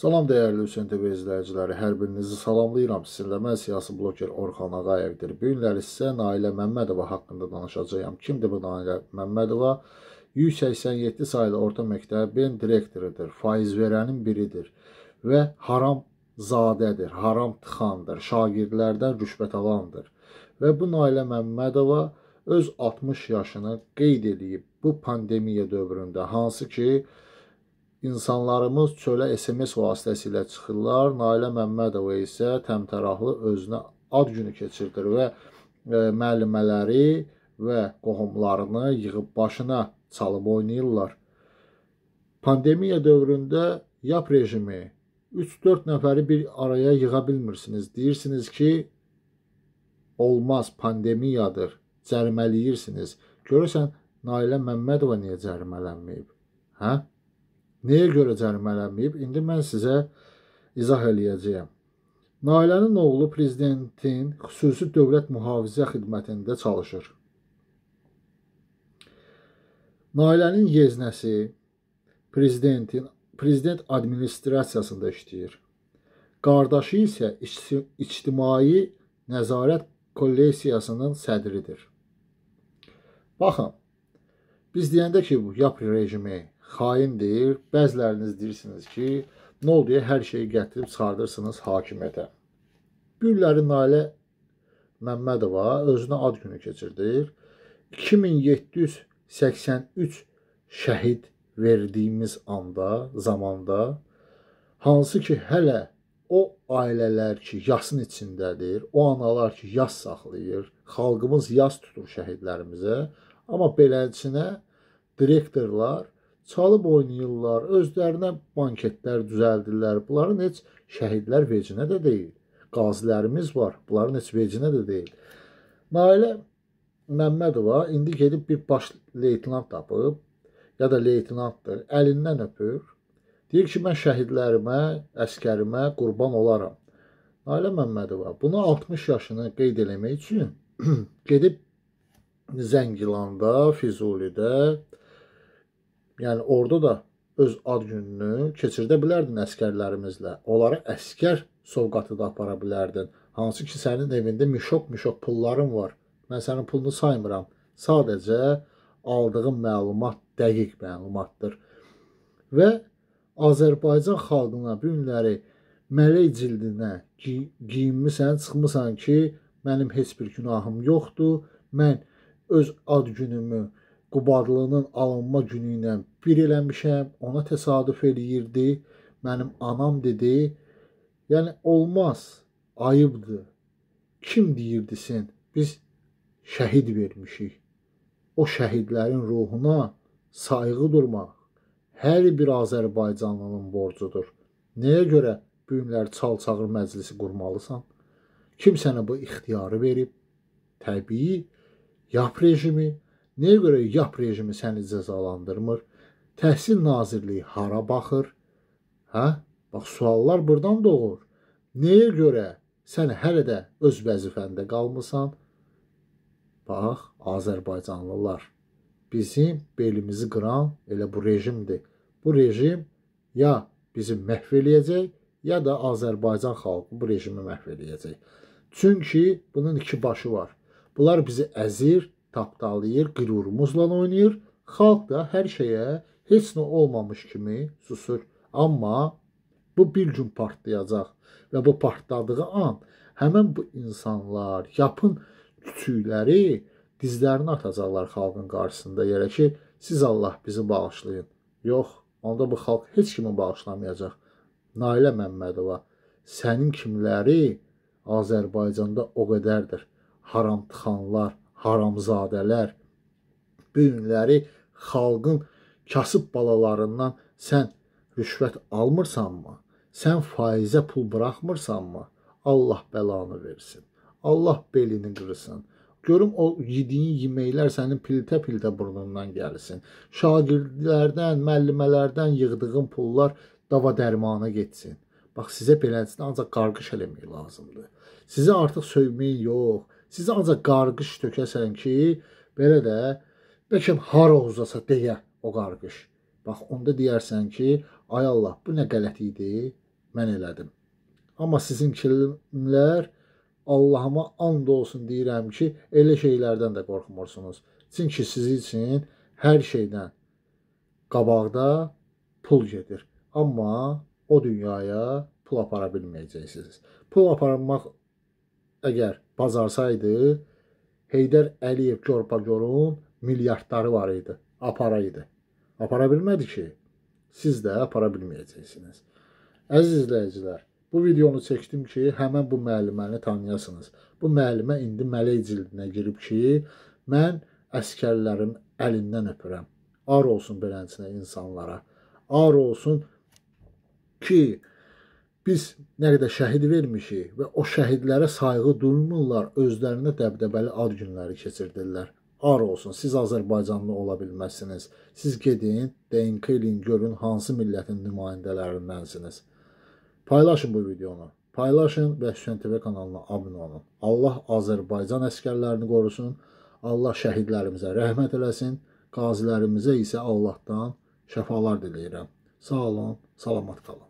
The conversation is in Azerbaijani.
Salam dəyərli Hüseyn TV izləyiciləri, hər birinizi salamlayıram. Sizinlə mən siyasi bloker Orxan Ağayevdir. Bu günləri sizə Nailə Məmmədova haqqında danışacağam. Kimdir bu Nailə Məmmədova? 187 saylı orta məktəbin direktoridir, faizverənin biridir və haram zadədir, haram tıxandır, şagirdlərdən rüşvət alandır. Və bu Nailə Məmmədova öz 60 yaşını qeyd edib bu pandemiya dövründə, hansı ki, İnsanlarımız çölə SMS vasitəsilə çıxırlar. Nailə Məmmədova isə təmtərahlı özünə ad günü keçirdir və e, müəllimələri və qohumlarını yığıb başına çalıb oynayırlar. Pandemiya dövründə yap rejimi 3-4 nəfəri bir araya yığa bilmirsiniz. Deyirsiniz ki, olmaz, pandemiyadır, cəriməliyirsiniz. Görəsən Nailə Məmmədova niyə cərimələnməyib? Hə? Nəyə görə cərimələnməyib? İndi mən sizə izah eləyəcəyəm. Nailənin oğlu prezidentin xüsusi dövlət mühafizə xidmətində çalışır. Nailənin yeznəsi prezidentin prezident administrasiyasında işləyir. Qardaşı isə ictimai nəzarət kolleksiyasının sədridir. Baxın, biz deyəndə ki, bu yap rejimi xaindir. Bəziləriniz deyirsiniz ki, nə oldu ya, hər şeyi gətirib sardırsınız hakimiyyətə. Gülləri Nailə Məmmədova özünə ad günü keçirdir. 2783 şəhid verdiyimiz anda, zamanda hansı ki hələ o ailələr ki, yasın içindədir, o analar ki, yas saxlayır, xalqımız yas tutur şəhidlərimizə, amma beləsinə direktorlar çalıb oynayırlar, özlərinə banketlər düzəldirlər. Bunların heç şəhidlər vecinə də deyil. Qazilərimiz var, bunların heç vecinə də deyil. Nailə Məmmədova indi gedib bir baş leytenant tapıb, ya da leytenantdır, əlindən öpür. Deyir ki, mən şəhidlərimə, əskərimə qurban olaram. Nailə Məmmədova bunu 60 yaşını qeyd eləmək üçün gedib Zəngilanda, Füzulidə, Yəni orada da öz ad gününü keçirdə bilərdin əskərlərimizlə. Onlara əskər sovqatı da apara bilərdin. Hansı ki, sənin evində mişoq-mişoq pulların var. Mən sənin pulunu saymıram. Sadəcə aldığım məlumat dəqiq məlumatdır. Və Azərbaycan xalqına bu günləri mələk cildinə geyinmisən, çıxmısan ki, mənim heç bir günahım yoxdur. Mən öz ad günümü Qubadlının alınma günü ilə bir eləmişəm, ona təsadüf eləyirdi. Mənim anam dedi, yəni olmaz, ayıbdır. Kim deyirdisin? Biz şəhid vermişik. O şəhidlərin ruhuna sayğı durmaq hər bir Azərbaycanlının borcudur. Nəyə görə bu günlər çal-çağır məclisi qurmalısan? Kim sənə bu ixtiyarı verib? Təbii, yap rejimi Nəyə görə YAP rejimi səni cəzalandırmır? Təhsil Nazirliyi hara baxır? Hə? Bax suallar burdan doğur. Nəyə görə sən hələ də öz vəzifəndə qalmısan? Bax, Azərbaycanlılar, bizim belimizi qıran elə bu rejimdir. Bu rejim ya bizi məhv eləyəcək, ya da Azərbaycan xalqı bu rejimi məhv eləyəcək. Çünki bunun iki başı var. Bunlar bizi əzir, tapdalayır, qürurumuzla oynayır. Xalq da hər şeyə heç nə olmamış kimi susur. Amma bu bir gün partlayacaq və bu partladığı an həmin bu insanlar, yapın küçükləri dizlərini atacaqlar xalqın qarşısında yerə ki, siz Allah bizi bağışlayın. Yox, onda bu xalq heç kimi bağışlamayacaq. Nailə Məmmədova, sənin kimləri Azərbaycanda o qədərdir. Haram tıxanlar, haramzadələr bu günləri xalqın kasıb balalarından sən rüşvət almırsanmı? Sən faizə pul buraxmırsanmı? Allah bəlanı versin. Allah belini qırsın. Görüm o yediyin yeməklər sənin piltə-piltə burnundan gəlsin. Şagirdlərdən, müəllimələrdən yığdığın pullar dava dərmana getsin. Bax sizə beləsinə ancaq qarğış eləmək lazımdır. Sizə artıq söymək yox, Sizə ancaq qarqış tökəsən ki, belə də bəlkə hara uzasa deyə o qarqış. Bax, onda deyərsən ki, ay Allah, bu nə qələt idi, mən elədim. Amma sizin kimlər Allahıma and olsun deyirəm ki, elə şeylərdən də qorxmursunuz. Çünki sizin üçün hər şeydən qabaqda pul gedir. Amma o dünyaya pul apara bilməyəcəksiniz. Pul aparmaq əgər bacarsaydı, Heydər Əliyev Gorpagorun milyardları var idi, aparaydı. Apara bilmədi ki, siz də apara bilməyəcəksiniz. Əziz izləyicilər, bu videonu çəkdim ki, həmən bu müəlliməni tanıyasınız. Bu müəllimə indi mələk cildinə girib ki, mən əskərlərim əlindən öpürəm. Ar olsun beləncə insanlara. Ar olsun ki, biz nə qədər şəhid vermişik və o şəhidlərə sayğı duymurlar, özlərinə dəbdəbəli ad günləri keçirdirlər. Ar olsun, siz Azərbaycanlı ola bilməzsiniz. Siz gedin, DNK eləyin, görün hansı millətin nümayəndələrindənsiniz. Paylaşın bu videonu. Paylaşın və Hüseyn TV kanalına abunə olun. Allah Azərbaycan əskərlərini qorusun. Allah şəhidlərimizə rəhmət eləsin. Qazilərimizə isə Allahdan şəfalar diləyirəm. Sağ olun, salamat qalın.